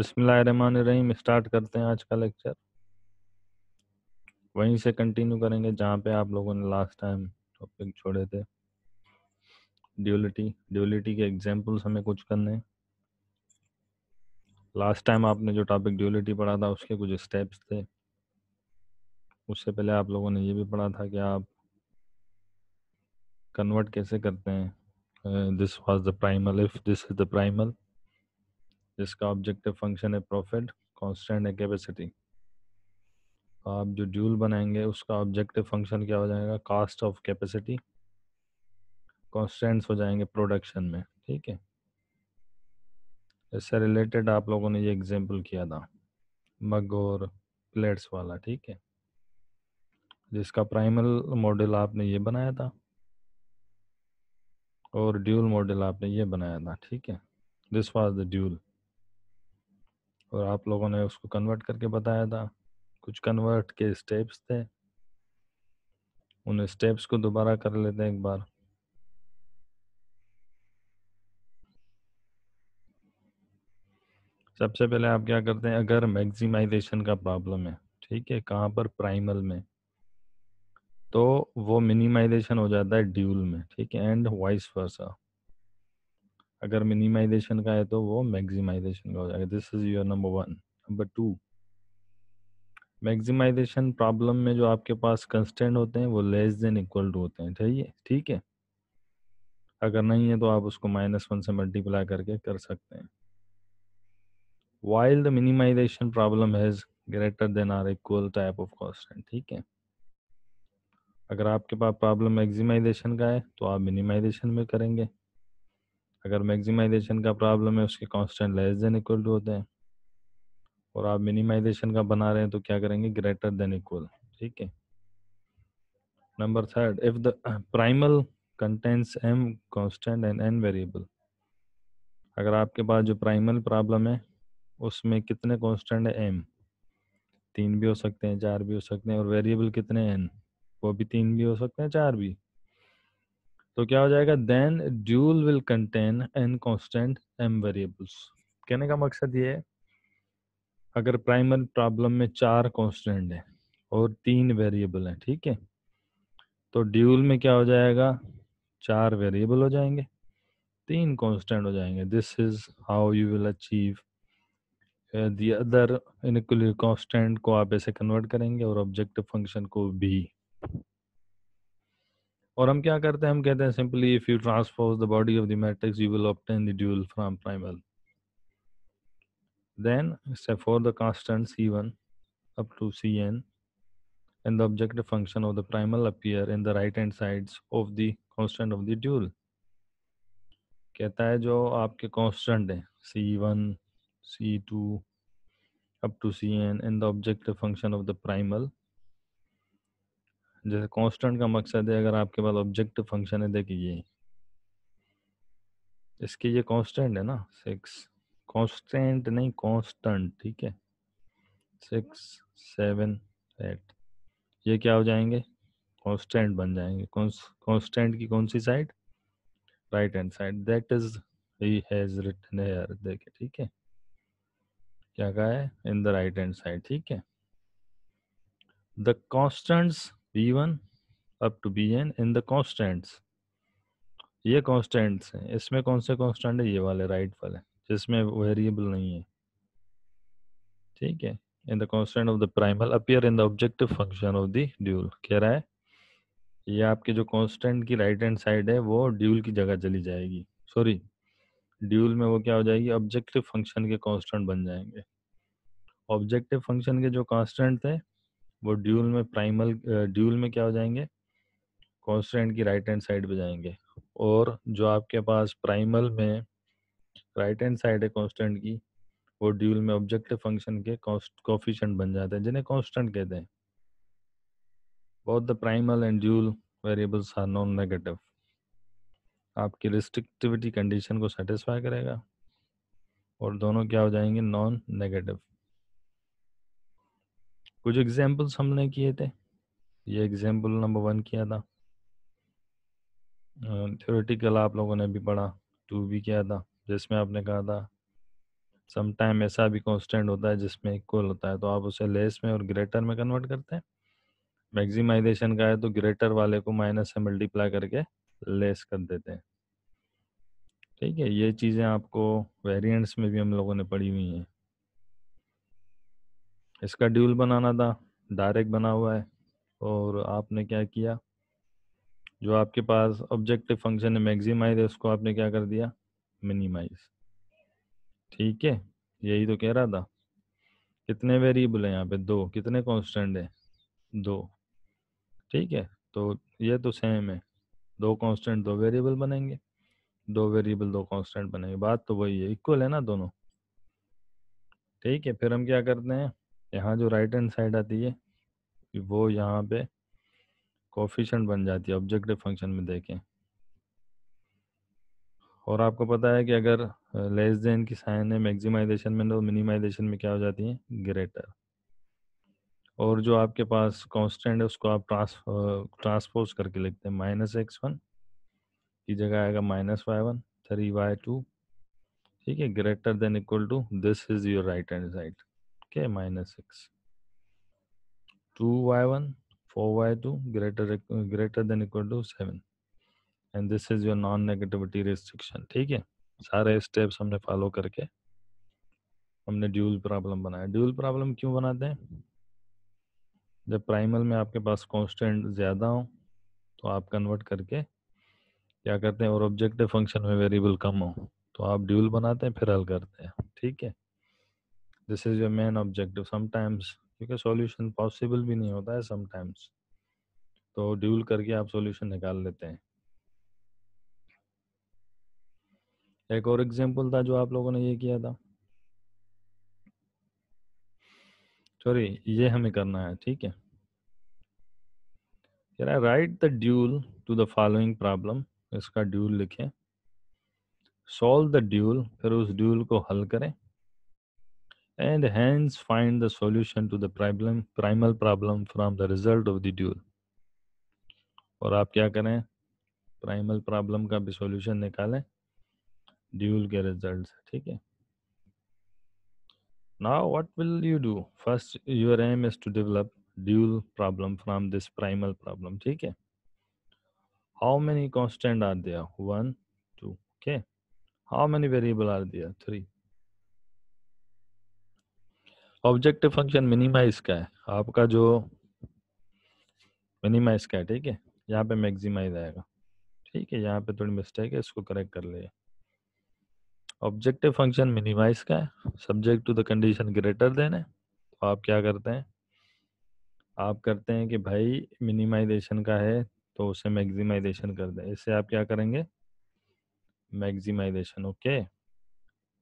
बसमीम स्टार्ट करते हैं आज का लेक्चर वहीं से कंटिन्यू करेंगे जहाँ पे आप लोगों ने लास्ट टाइम टॉपिक छोड़े थे ड्यूलिटी ड्यूलिटी के एग्जांपल्स हमें कुछ करने लास्ट टाइम आपने जो टॉपिक ड्यूलिटी पढ़ा था उसके कुछ स्टेप्स थे उससे पहले आप लोगों ने ये भी पढ़ा था कि आप कन्वर्ट कैसे करते हैं this was the primal if this is the primal जिसका ऑब्जेक्टिव फंक्शन है प्रॉफिट कॉन्स्टेंट है कैपेसिटी तो आप जो ड्यूल बनाएंगे उसका ऑब्जेक्टिव फंक्शन क्या हो जाएगा कास्ट ऑफ कैपेसिटी कॉन्स्टेंट्स हो जाएंगे प्रोडक्शन में ठीक है इससे रिलेटेड आप लोगों ने ये एग्जाम्पल किया था मग और प्लेट्स वाला ठीक है जिसका प्राइमल मॉडल आपने ये बनाया था और ड्यूल मॉडल आपने ये बनाया था ठीक है दिस वाज द ड्यूल और आप लोगों ने उसको कन्वर्ट करके बताया था कुछ कन्वर्ट के स्टेप्स थे उन स्टेप्स को दोबारा कर लेते हैं एक बार सबसे पहले आप क्या करते हैं अगर मैक्सिमाइजेशन का प्रॉब्लम है ठीक है कहाँ पर प्राइमल में तो वो मिनिमाइजेशन हो जाता है ड्यूल में ठीक है एंड वाइस वर्सा अगर मिनिमाइजेशन का है तो वो मैक्सिमाइजेशन का हो जाएगा this is your number one number two maximization problem में जो आपके पास कंस्टेंट होते हैं वो लेस देन इक्वल टू होते हैं ठीक है ठीक है अगर नहीं है तो आप उसको माइनस वन से मल्टीप्लाई करके कर सकते हैं while minimization problem has greater than or equal type of constant ठीक है अगर आपके पास प्रॉब्लम मैक्सिमाइजेशन का है तो आप मिनिमाइजेशन में करेंगे अगर मैक्सिमाइजेशन का प्रॉब्लम है उसके constant less than equal to होते हैं और आप मिनिमाइजेशन का बना रहे हैं तो क्या करेंगे ग्रेटर देन इक्वल ठीक है number third if the primal contents M constant and N variable अगर आपके पास जो प्राइमल प्रॉब्लम है उसमें कितने कॉन्स्टेंट है एम तीन भी हो सकते हैं चार भी हो सकते हैं और वेरिएबल कितने एन वो भी तीन भी हो सकते हैं चार भी तो क्या हो जाएगा then dual will contain N constant M variables कहने का मकसद ये है अगर प्राइमर प्रॉब्लम में चार कॉन्स्टेंट है और तीन वेरिएबल हैं ठीक है तो ड्यूल में क्या हो जाएगा चार वेरिएबल हो जाएंगे तीन कॉन्स्टेंट हो जाएंगे this is how you will achieve the other inequality constant को आप ऐसे कन्वर्ट करेंगे और ऑब्जेक्टिव फंक्शन को भी और हम क्या करते हैं हम कहते हैं simply if you transpose the body of the matrix you will obtain the dual from primal then for the constant C one up to C N and the objective function of the primal appear in the right hand sides of the constant of the dual कहता है जो आपके constant हैं C one up to C and the objective function of the primal जैसे constant का मकसद है अगर आपके पास ऑब्जेक्टिव फंक्शन है देखिए ये इसकी ये कांस्टेंट है ना सिक्स कांस्टेंट नहीं कांस्टेंट ठीक है सिक्स सेवन एट ये क्या हो जाएंगे कांस्टेंट बन जाएंगे कांस्टेंट की कौन सी side right hand side that is is written here देखे ठीक है क्या कहा है in the right hand side ठीक है the constants b1 up to bn in the constants ये कॉन्स्टेंट्स हैं इसमें कौन से कॉन्स्टेंट है ये वाले राइट वाले जिसमें वेरिएबल नहीं है ठीक है in the constant of the primal appear in the objective function of the dual कह रहा है ये आपके जो कॉन्स्टेंट की राइट हैंड साइड है वो ड्यूल की जगह चली जाएगी सॉरी ड्यूल में वो क्या हो जाएगी ऑब्जेक्टिव फंक्शन के कॉन्स्टेंट बन जाएंगे ऑब्जेक्टिव फंक्शन के जो कॉन्स्टेंट थे वो ड्यूल में प्राइमल ड्यूल में क्या हो जाएंगे कॉन्स्टेंट की राइट हैंड साइड पे जाएंगे और जो आपके पास प्राइमल में राइट हैंड साइड है कॉन्स्टेंट की वो ड्यूल में ऑब्जेक्टिव फंक्शन के कॉफिशेंट बन जाते हैं जिन्हें कॉन्स्टेंट कहते हैं बहुत the primal and dual variables are non negative आपकी रिस्ट्रिक्टिविटी कंडीशन को सेटिस्फाई करेगा और दोनों क्या हो जाएंगे नॉन नेगेटिव कुछ एग्जाम्पल्स हमने किए थे ये एग्जाम्पल नंबर वन किया था थ्योरेटिकल आप लोगों ने भी पढ़ा टू भी किया था जिसमें आपने कहा था सम टाइम ऐसा भी कॉन्स्टेंट होता है जिसमें इक्वल होता है तो आप उसे लेस में और ग्रेटर में कन्वर्ट करते हैं मैक्सिमाइजेशन का है तो ग्रेटर वाले को माइनस से मल्टीप्लाई करके लेस कर देते हैं ठीक है ये चीज़ें आपको वेरिएंट्स में भी हम लोगों ने पढ़ी हुई हैं इसका ड्यूल बनाना था डायरेक्ट बना हुआ है और आपने क्या किया जो आपके पास ऑब्जेक्टिव फंक्शन है मैक्सिमाइज उसको आपने क्या कर दिया मिनिमाइज ठीक है यही तो कह रहा था कितने वेरिएबल हैं यहाँ पे दो कितने कांस्टेंट हैं दो ठीक है तो ये तो सेम है दो कांस्टेंट दो वेरिएबल बनेंगे दो वेरिएबल दो कांस्टेंट बनेंगे बात तो वही है इक्वल है ना दोनों ठीक है फिर हम क्या करते हैं यहाँ जो राइट हैंड साइड आती है वो यहाँ पे कोफिशेंट बन जाती है ऑब्जेक्टिव फंक्शन में देखें और आपको पता है कि अगर लेस देन की साइन है मैक्सिमाइजेशन में तो मिनिमाइजेशन में क्या हो जाती है ग्रेटर और जो आपके पास कांस्टेंट है उसको आप ट्रांस ट्रांसपोज करके लिखते हैं माइनस एक्स वन की जगह आएगा minus Y one three Y two ठीक है greater than equal to this is your right hand side okay minus 6 2y1 4y2 greater greater than equal to 7 and this is your non negativity restriction ठीक है सारे steps हमने follow करके हमने dual problem बनाया dual problem क्यों बनाते हैं जब प्राइमल में आपके पास कांस्टेंट ज़्यादा हो तो आप कन्वर्ट करके क्या करते हैं और ऑब्जेक्टिव फंक्शन में वेरिएबल कम हो तो आप ड्यूल बनाते हैं फिर हल करते हैं ठीक है this is your main objective sometimes क्योंकि सॉल्यूशन पॉसिबल भी नहीं होता है समटाइम्स तो ड्यूल करके आप सॉल्यूशन निकाल लेते हैं एक और एग्जांपल था जो आप लोगों ने ये किया था सॉरी ये हमें करना है ठीक है write the dual to the following problem इसका ड्यूल लिखें सॉल्व द ड्यूल फिर उस ड्यूल को हल करें and hence find the solution to the problem primal problem from the result of the dual और आप क्या करें प्राइमल प्रॉब्लम का भी सॉल्यूशन निकालें ड्यूल के रिजल्ट ठीक है now what will you do first your aim is to develop dual problem from this primal problem ठीक है how many constant are there one two okay how many variable are there three objective function minimize का है आपका जो minimise का है ठीक है यहाँ पे मैक्सिमाइज आएगा ठीक है यहाँ पे थोड़ी मिस्टेक है इसको करेक्ट कर लिए ऑब्जेक्टिव फंक्शन मिनिमाइज का है subject to the condition greater than है तो आप क्या करते हैं आप करते हैं कि भाई मिनिमाइजेशन का है तो उसे मैक्सिमाइजेशन कर दें इससे आप क्या करेंगे मैक्सिमाइजेशन ओके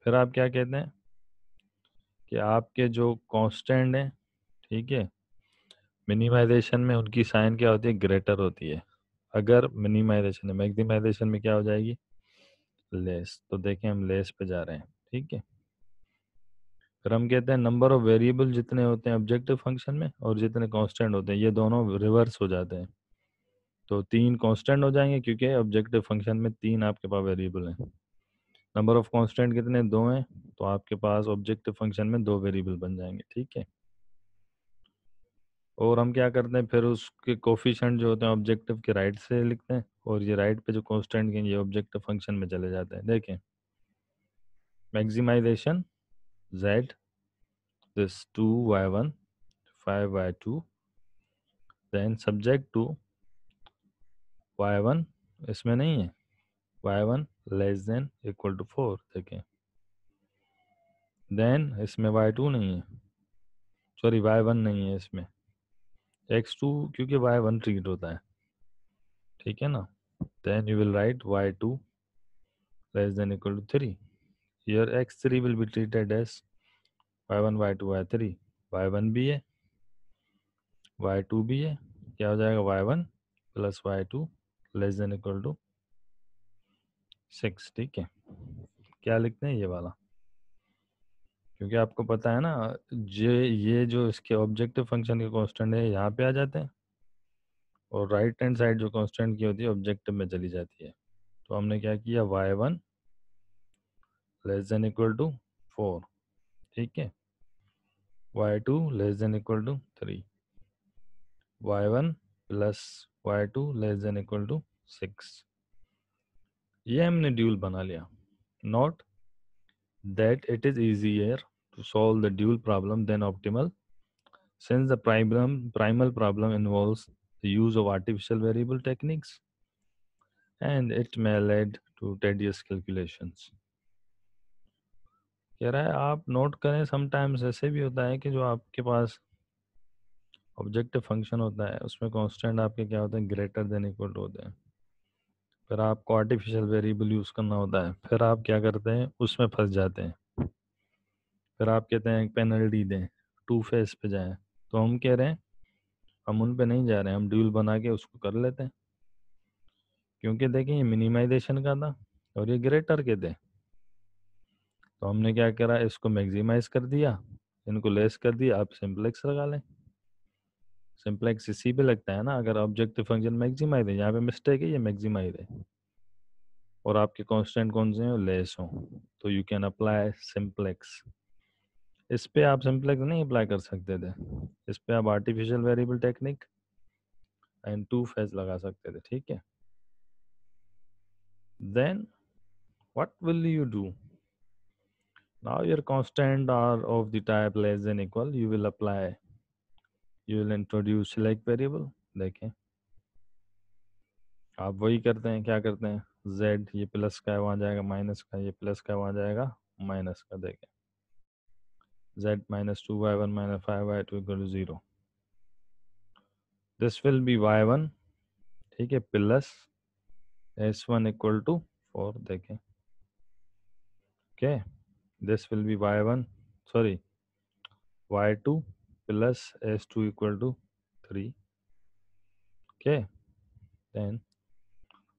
फिर आप क्या कहते हैं कि आपके जो कांस्टेंट हैं ठीक है मिनिमाइजेशन में उनकी साइन क्या होती है ग्रेटर होती है अगर मिनिमाइजेशन है मैक्सिमाइजेशन में क्या हो जाएगी लेस तो देखें हम लेस पे जा रहे हैं ठीक है फिर हम कहते हैं नंबर ऑफ वेरिएबल जितने होते हैं ऑब्जेक्टिव फंक्शन में और जितने कांस्टेंट होते हैं ये दोनों रिवर्स हो जाते हैं तो तीन कांस्टेंट हो जाएंगे क्योंकि ऑब्जेक्टिव फंक्शन में तीन आपके पास वेरिएबल हैं नंबर ऑफ कांस्टेंट कितने दो हैं तो आपके पास ऑब्जेक्टिव फंक्शन में दो वेरिएबल बन जाएंगे ठीक है और हम क्या करते हैं फिर उसके कोफिशेंट जो होते हैं ऑब्जेक्टिव के राइट से लिखते हैं और ये राइट पे जो कॉन्स्टेंट के ये ऑब्जेक्टिव फंक्शन में चले जाते हैं देखें Z this two Y one five Y two then subject to Y one इसमें नहीं है Y one less than equal to four देखें देन इसमें वाई टू नहीं है सॉरी वाई वन नहीं है इसमें एक्स टू क्योंकि वाई वन ट्रीट होता है ठीक है ना then you will write Y two less than equal to three X three will be treated x3 Y one y two y three y one भी है वाई टू भी है क्या हो जाएगा y one plus y two less than equal to six ठीक है क्या लिखते हैं ये वाला क्योंकि आपको पता है ना जे ये जो इसके ऑब्जेक्टिव फंक्शन के कांस्टेंट है यहाँ पे आ जाते हैं और राइट हैंड साइड जो कांस्टेंट की होती है ऑब्जेक्टिव में चली जाती है तो हमने क्या किया y one less than equal to four ठीक है y two less than equal to three y one plus y two less than equal to six ये हमने ड्यूल बना लिया note that it is easier to solve the dual problem than optimal since the primal primal problem involve the use of artificial variable techniques and it may lead to tedious calculation कह रहा है आप note करें sometimes ऐसे भी होता है कि जो आपके पास ऑब्जेक्टिव फंक्शन होता है उसमें कॉन्स्टेंट आपके क्या होते हैं ग्रेटर देन इक्वल होते हैं फिर आपको आर्टिफिशियल वेरिएबल यूज़ करना होता है फिर आप क्या करते हैं उसमें फंस जाते हैं फिर आप कहते हैं पेनल्टी दें टू फेस पे जाएं तो हम कह रहे हैं हम उन पे नहीं जा रहे हैं हम ड्यूल बना के उसको कर लेते हैं क्योंकि देखें ये मिनिमाइजेशन का था और ये ग्रेटर के थे तो हमने क्या करा इसको मैक्सिमाइज कर दिया इनको लेस कर दिया आप सिंप्लेक्स लगा लें सिंप्लेक्स इसी पे लगता है ना अगर ऑब्जेक्टिव फंक्शन मैक्सिमाइज है यहाँ पे मिस्टेक है ये मैक्सिमाइज है और आपके कांस्टेंट कौन से हैं लेस हो तो यू कैन अप्लाई सिंप्लेक्स इस पे आप सिंप्लेक्स नहीं अप्लाई कर सकते थे इस पे आप artificial variable technique and two phase लगा सकते थे ठीक है then what will you do now your constant are of the type less than equal you will apply you will introduce like variable देखें आप वही करते हैं क्या करते हैं z ये प्लस का है वहां जाएगा माइनस का ये प्लस का वहां जाएगा माइनस का देखें z minus minus 2 y1 minus 5 y2 to to 0. This will be y1 ठीक है plus s1 equal to four देखें okay this will be y1 sorry y2 plus s two plus s2 equal to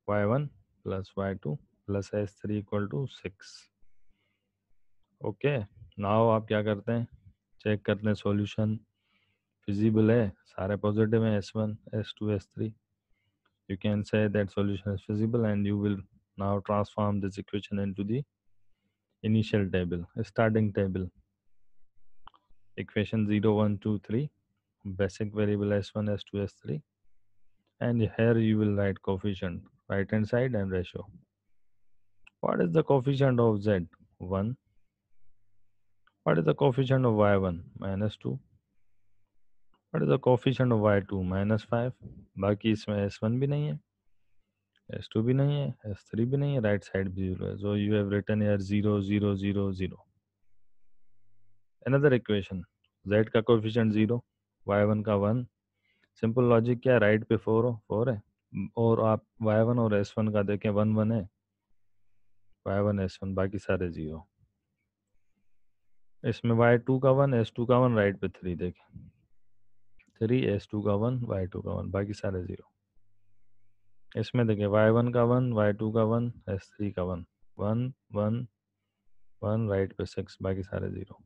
y one plus y two plus s three equal to six okay now आप क्या करते हैं check करते हैं solution feasible है सारे positive हैं s one s two s three you can say that solution is feasible and you will now transform this equation into the initial table starting table equation 0, 1, 2, 3, basic variable s1, s2, s3. And here you will write coefficient, right hand side and ratio. What is the coefficient of z? 1. What is the coefficient of y1? Minus 2. What is the coefficient of y2? Minus 5. बाकी इसमें s1 nahi hai, s s2 nahi hai, s s3 bhi nahi hai right side bhi zero है so you have written here zero another equation z का coefficient zero y one का one simple logic क्या है right पे four हो four है और आप वाई वन और एस वन का देखें वन वन है वाई वन एस वन बाकी सारे जीरो इसमें वाई टू का वन एस टू का वन राइट पे थ्री देखें थ्री एस टू का वन वाई टू का वन बाकी सारे जीरो इसमें देखें वाई वन का वन वाई टू का वन एस थ्री का one one one one right पे सिक्स बाकी सारे zero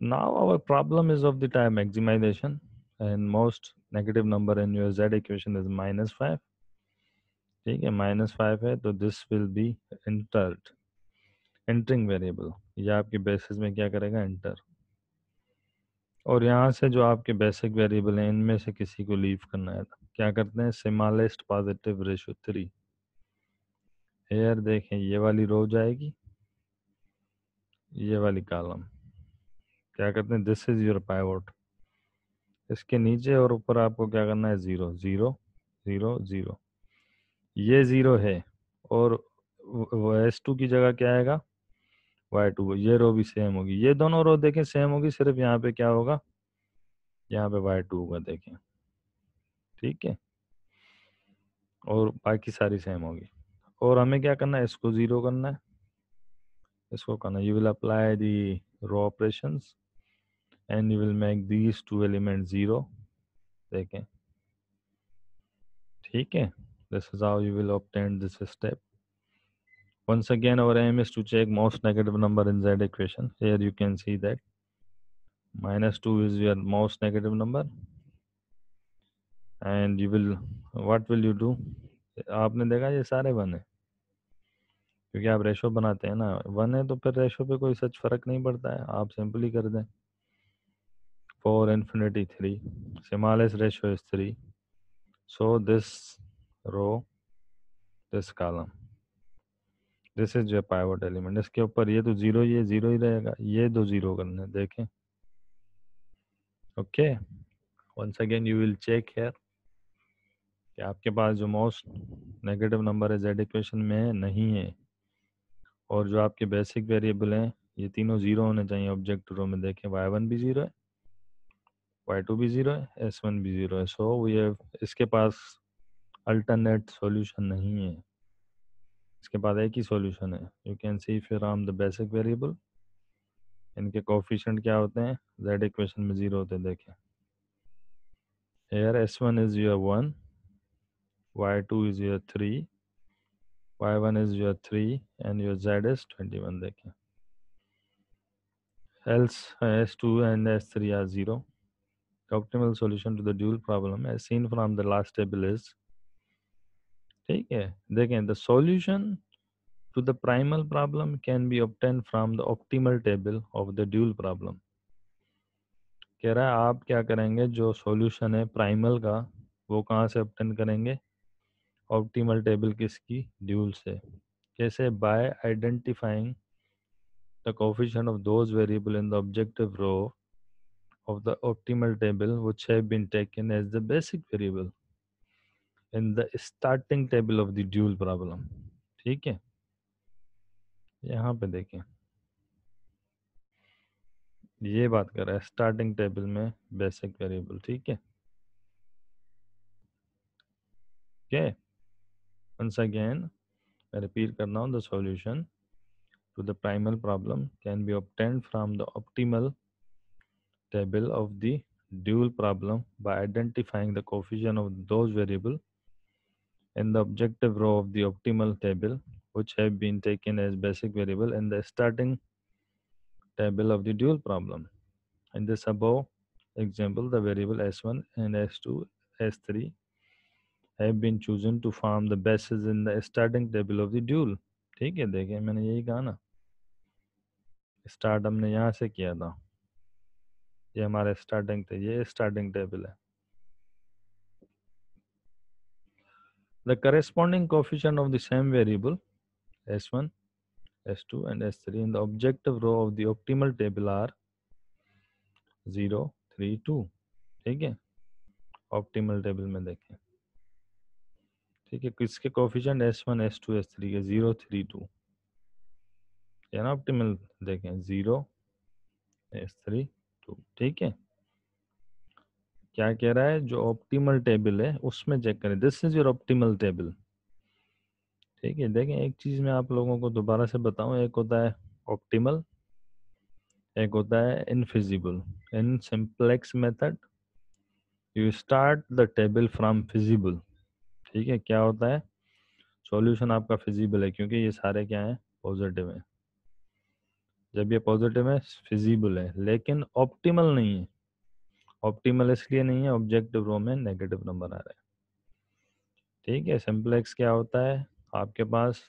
now our problem is of the time maximization and most negative number in your z equation is minus 5 ठीक है minus 5 है तो this will be entered entering variable ये आपके basis में क्या करेगा enter और यहाँ से जो आपके बेसिक वेरिएबल हैं इनमें से किसी को लीव करना है क्या करते हैं smallest positive ratio three here देखें ये वाली रो जाएगी ये वाली कॉलम क्या कहते हैं दिस इज योर पाइवट इसके नीचे और ऊपर आपको क्या करना है जीरो जीरो जीरो जीरो ये जीरो है और एस टू की जगह क्या आएगा वाई टू ये रो भी सेम होगी ये दोनों रो देखें सेम होगी सिर्फ यहाँ पे क्या होगा यहाँ पे वाई टू होगा देखें ठीक है और बाकी सारी सेम होगी और हमें क्या करना है इसको जीरो करना है इसको करना you will apply the row operations and you will make these two element zero देखें ठीक है this is how you will obtained this step once again our aim is to check most negative number in z equation here you can see that minus two is your most negative number and you will what will you do आपने देखा ये सारे one है क्योंकि आप ratio बनाते हैं ना वन है तो फिर रेशो पे कोई सच फर्क नहीं पड़ता है आप सिंपली कर दें 4 infinity 3 Semales ratio is 3 so this row this column this your pivot element इसके ऊपर ये तो जीरो ye जीरो ही रहेगा ये दो zero karne dekhe okay once again you will check here कि आपके पास जो मोस्ट नेगेटिव नंबर है जेड इक्वेशन में नहीं है और जो आपके बेसिक वेरिएबल हैं ये तीनों जीरो होने चाहिए ऑब्जेक्ट रो में देखें वाई वन भी जीरो है y2 भी जीरो है s1 भी जीरो है सो वी ये इसके पास अल्टरनेट सॉल्यूशन नहीं है इसके पास एक ही सॉल्यूशन है यू कैन सी फिर आम द बेसिक वेरिएबल इनके कोफिशेंट क्या होते हैं जेड इक्वेशन में जीरो होते हैं देखें here s one is your one y two is your three y one is your three and your z is twenty one देखें else s two and s three are zero optimal solution to the dual problem as seen from the last table is ठीक है देखें the solution to the primal problem can be obtain from the optimal table of the dual problem कह रहा है आप क्या करेंगे जो सोल्यूशन है प्राइमल का वो कहाँ से ऑप्टेन करेंगे ऑप्टिमल टेबल किसकी ड्यूल से कैसे by identifying the coefficient of those variable in the objective row of the optimal table which have been taken as the basic variable in the starting table of the dual problem ठीक है यहाँ पे देखें ये बात कर रहा है स्टार्टिंग टेबल में बेसिक वेरिएबल ठीक है okay once again I repeat now the solution to the primal problem can be obtained from the optimal table of the dual problem by identifying the coefficient of those variables in the objective row of the optimal table which have been taken as basic variable in the starting table of the dual problem. In this above example, the variable s1 and s2, s3 have been chosen to form the basis in the starting table of the dual. ठीक है देखें मैंने यही कहा ना start हमने यहाँ से किया था ये हमारे स्टार्टिंग थे ये स्टार्टिंग टेबल है the corresponding coefficient of the same variable s one s two and s three in the objective row of the optimal table are zero three two ठीक है ऑप्टिमल टेबल में देखें ठीक है किसके coefficient s one s two s three के zero three two optimal देखें zero s three two तो, ठीक है क्या कह रहा है जो ऑप्टिमल टेबल है उसमें चेक करें this is your optimal table ठीक है देखें एक चीज मैं आप लोगों को दोबारा से बताऊं एक होता है ऑप्टिमल एक होता है infeasible in simplex method you start the table from feasible ठीक है क्या होता है सॉल्यूशन आपका फिजिबल है क्योंकि ये सारे क्या है पॉजिटिव है जब ये पॉजिटिव है फिजिबल है लेकिन ऑप्टिमल नहीं है ऑप्टिमल इसलिए नहीं है ऑब्जेक्टिव रो में नेगेटिव नंबर आ रहा है ठीक है सिंप्लेक्स क्या होता है आपके पास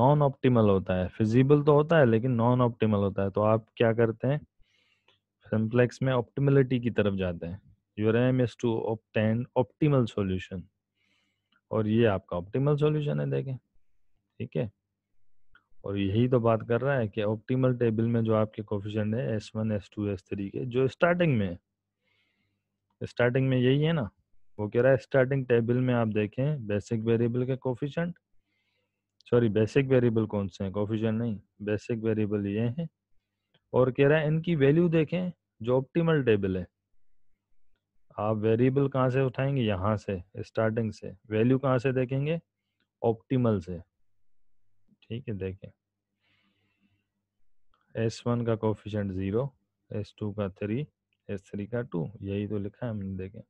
नॉन ऑप्टिमल होता है फिजिबल तो होता है लेकिन नॉन ऑप्टिमल होता है तो आप क्या करते हैं सिंप्लेक्स में ऑप्टिमलिटी की तरफ जाते हैं your aim is to obtain optimal solution और ये आपका ऑप्टिमल सोल्यूशन है देखें ठीक है और यही तो बात कर रहा है कि ऑप्टिमल टेबल में जो आपके कोफिशेंट है s one s two s three के जो स्टार्टिंग में है स्टार्टिंग में यही है ना वो कह रहा है स्टार्टिंग टेबल में आप देखें बेसिक वेरिएबल के कोफिशेंट सॉरी बेसिक वेरिएबल कौन से हैं कोफिशेंट नहीं बेसिक वेरिएबल ये हैं और कह रहा है इनकी वैल्यू देखें जो ऑप्टिमल टेबल है आप वेरिएबल कहाँ से उठाएंगे यहाँ से स्टार्टिंग से वैल्यू कहाँ से देखेंगे ऑप्टिमल से ठीक है देखें एस वन का कोफिशेंट ज़ीरो एस टू का थ्री एस थ्री का टू यही तो लिखा है हमने देखें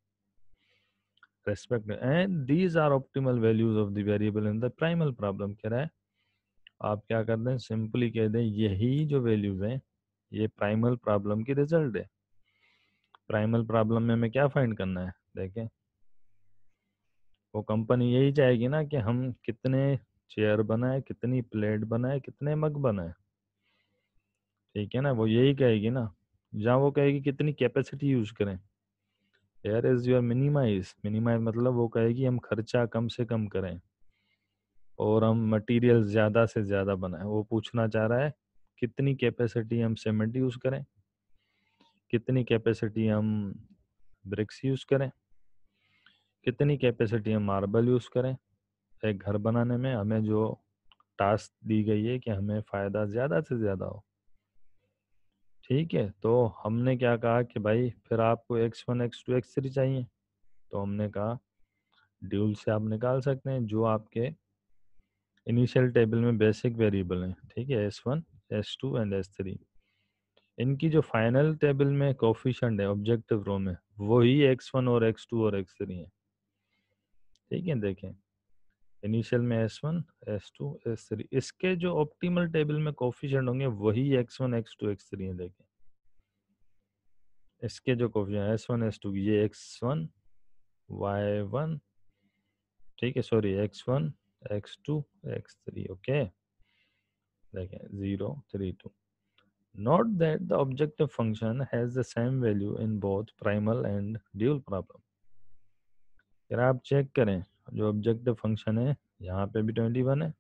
respect and these are optimal values of the variable in the primal problem कह रहा है आप क्या कर दें सिंपली कह दें यही जो वैल्यूज हैं ये प्राइमल प्रॉब्लम की रिजल्ट है प्राइमल प्रॉब्लम में हमें क्या फाइंड करना है देखें वो कंपनी यही चाहेगी ना कि हम कितने चेयर बनाए कितनी प्लेट बनाए कितने मग बनाए ठीक है ना वो यही कहेगी ना जहाँ वो कहेगी कितनी कैपेसिटी यूज करें here is your minimize minimize मतलब वो कहेगी हम खर्चा कम से कम करें और हम मटेरियल ज़्यादा से ज़्यादा बनाए वो पूछना चाह रहा है कितनी कैपेसिटी हम सीमेंट यूज़ करें कितनी कैपेसिटी हम ब्रिक्स यूज़ करें कितनी कैपेसिटी हम मार्बल यूज़ करें एक घर बनाने में हमें जो टास्क दी गई है कि हमें फायदा ज्यादा से ज्यादा हो ठीक है तो हमने क्या कहा कि भाई फिर आपको x one x two x three चाहिए तो हमने कहा ड्यूल से आप निकाल सकते हैं जो आपके इनिशियल टेबल में बेसिक वेरिएबल हैं ठीक है s one s two and s three इनकी जो फाइनल टेबल में कोफिशेंट है ऑब्जेक्टिव रो में वही एक्स वन और एक्स टू और एक्स थ्री है ठीक है देखें इनिशियल में s one s two s three इसके जो ऑप्टीमल टेबल में कॉफिशेंट होंगे वही x one x two x three है देखें इसके जो coefficient S one s two ये एक्स वन वाई वन ठीक है sorry x one x two x three okay देखें zero three two note that the objective function has the same value in both primal and dual problem अगर आप check करें जो objective function है यहाँ पे भी ट्वेंटी वन है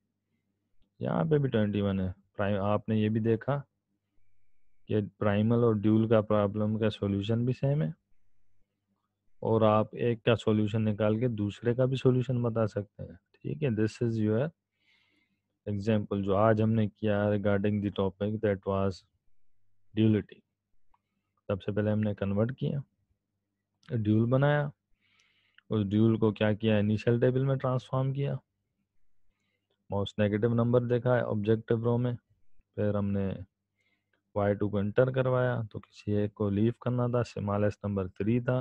यहाँ पे भी ट्वेंटी वन है प्राइम आपने ये भी देखा कि प्राइमल और ड्यूल का प्रॉब्लम का सॉल्यूशन भी सेम है और आप एक का सॉल्यूशन निकाल के दूसरे का भी सॉल्यूशन बता सकते हैं ठीक है दिस इज योर एग्जाम्पल जो आज हमने किया regarding the topic that was duality सबसे पहले हमने कन्वर्ट किया ड्यूल बनाया उस ड्यूल को क्या किया इनिशियल टेबल में ट्रांसफॉर्म किया मोस्ट नेगेटिव नंबर देखा है ऑब्जेक्टिव रो में फिर हमने वाई टू को इंटर करवाया तो किसी एक को लीव करना था सिमालेस नंबर थ्री था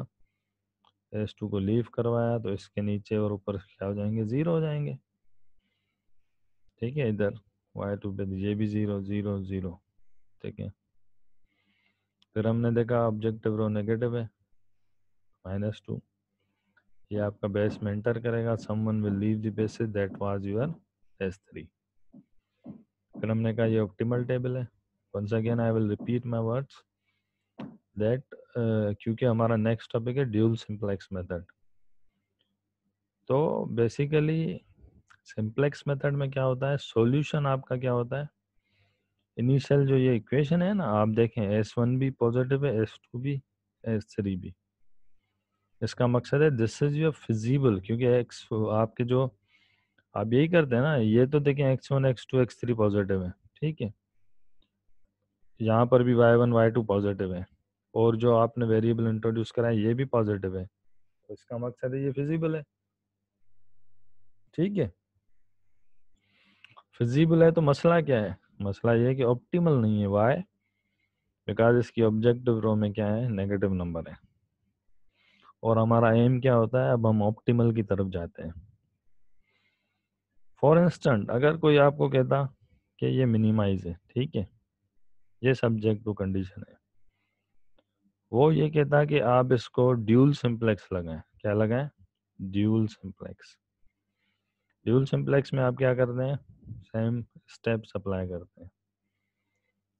एस टू को लीव करवाया तो इसके नीचे और ऊपर क्या हो जाएंगे ज़ीरो हो जाएंगे ठीक है इधर वाई टू पे ये भी ज़ीरो ज़ीरो ज़ीरो ठीक है फिर हमने देखा ऑब्जेक्टिव रो नेगेटिव है माइनस टू ये आपका बेस मेंटर करेगा someone will leave the basis that was your s three फिर हमने कहा ये ऑप्टिमल टेबल है once again I will repeat my words that क्योंकि हमारा नेक्स्ट टॉपिक है ड्यूल सिंप्लेक्स मेथड तो बेसिकली सिंप्लेक्स मेथड में क्या होता है सॉल्यूशन आपका क्या होता है इनिशियल जो ये इक्वेशन है ना आप देखें एस वन भी पॉजिटिव है एस टू भी एस थ्री भी इसका मकसद है दिस इज योर फिजिबल क्योंकि एक्स आपके जो आप यही करते हैं ना ये तो देखें x one x two x three positive है ठीक है यहाँ पर भी y one y two positive है और जो आपने वेरिएबल इंट्रोड्यूस करा है ये भी पॉजिटिव है तो इसका मकसद है ये फिजिबल है ठीक है फिजिबल है तो मसला क्या है मसला ये है कि ऑप्टिमल नहीं है वाई बिकॉज इसकी ऑब्जेक्टिव रो में क्या है नेगेटिव नंबर है और हमारा एम क्या होता है अब हम ऑप्टिमल की तरफ जाते हैं फॉर इंस्टेंट अगर कोई आपको कहता कि ये मिनिमाइज है ठीक है ये सब्जेक्ट टू कंडीशन है वो ये कहता कि आप इसको ड्यूल सिंप्लेक्स लगाएं क्या लगाएं ड्यूल सिंप्लेक्स ड्यूल सिंप्लेक्स में आप क्या करते हैं सेम स्टेप अप्लाई करते हैं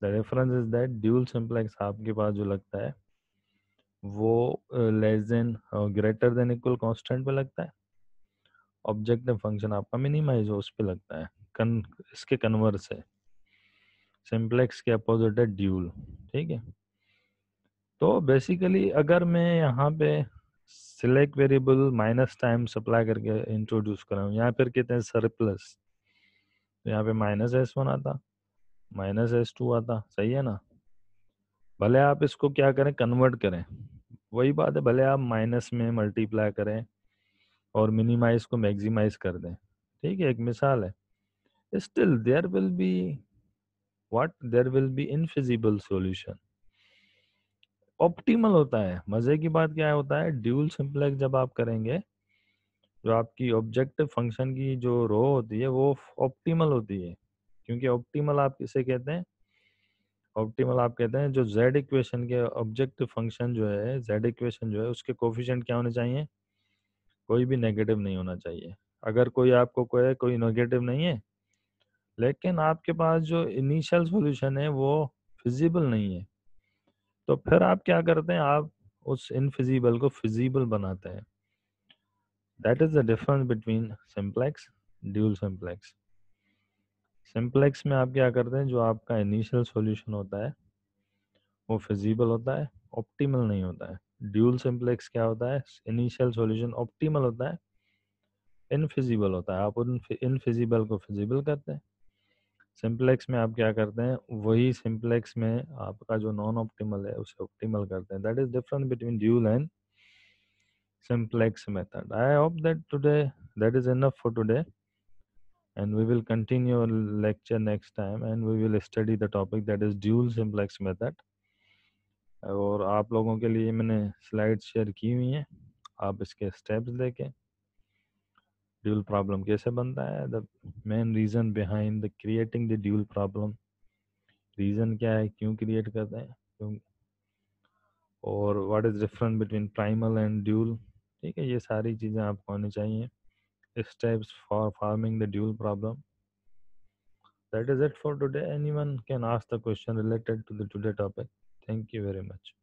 the reference is that dual simplex आपके पास जो लगता है वो less than greater than equal constant पे लगता है ऑब्जेक्टिव फंक्शन आपका मिनिमाइज हो उस पर लगता है कन इसके कन्वर्स है सिंप्लेक्स के अपोजिट है ड्यूल ठीक है तो बेसिकली अगर मैं यहाँ पे select variable minus time supply करके इंट्रोड्यूस कर रहा हूँ यहाँ पर कहते हैं सरप्लस तो यहाँ पे माइनस एस वन आता माइनस एस टू आता सही है ना भले आप इसको क्या करें कन्वर्ट करें वही बात है भले आप माइनस में मल्टीप्लाई करें और मिनिमाइज को मैक्सिमाइज कर दें ठीक है एक मिसाल है still there will be what there will be infeasible solution optimal होता है मजे की बात क्या होता है ड्यूल सिंप्लेक्स जब आप करेंगे जो आपकी ऑब्जेक्टिव फंक्शन की जो रो होती है वो ऑप्टिमल होती है क्योंकि ऑप्टिमल आप किसे कहते हैं ऑप्टिमल आप कहते हैं जो जेड इक्वेशन के ऑब्जेक्टिव फंक्शन जो है जेड इक्वेशन जो है उसके कोफिशेंट क्या होने चाहिए कोई भी नेगेटिव नहीं होना चाहिए अगर कोई आपको कोई कोई नेगेटिव नहीं है लेकिन आपके पास जो इनिशियल सॉल्यूशन है वो फिजिबल नहीं है तो फिर आप क्या करते हैं आप उस इनफिजिबल को फिजिबल बनाते हैं that is the difference between simplex dual simplex simplex में आप क्या करते हैं जो आपका इनिशियल सॉल्यूशन होता है वो फिजिबल होता है ऑप्टिमल नहीं होता है ड्यूल सिंप्लेक्स क्या होता है इनिशियल सॉल्यूशन ऑप्टिमल होता है इनफिजिबल होता है आप उन इनफिजिबल को फिजिबल करते हैं सिंप्लेक्स में आप क्या करते हैं वही सिंप्लेक्स में आपका जो नॉन ऑप्टिमल है उसे ऑप्टिमल करते हैं that is difference between dual and simplex method I hope that today that is enough for today and we will continue our lecture next time and we will study the topic that is dual simplex method और आप लोगों के लिए मैंने slide share की हुई हैं आप इसके स्टेप्स देखें ड्यूल प्रॉब्लम कैसे बनता है the main reason behind the creating the dual problem reason क्या है क्यों क्रिएट करते हैं क्यों और what is different between primal and dual ठीक है ये सारी चीज़ें आपको आनी चाहिए steps for forming the dual problem. That is it for today. Anyone can ask the question related to the today topic. Thank you very much.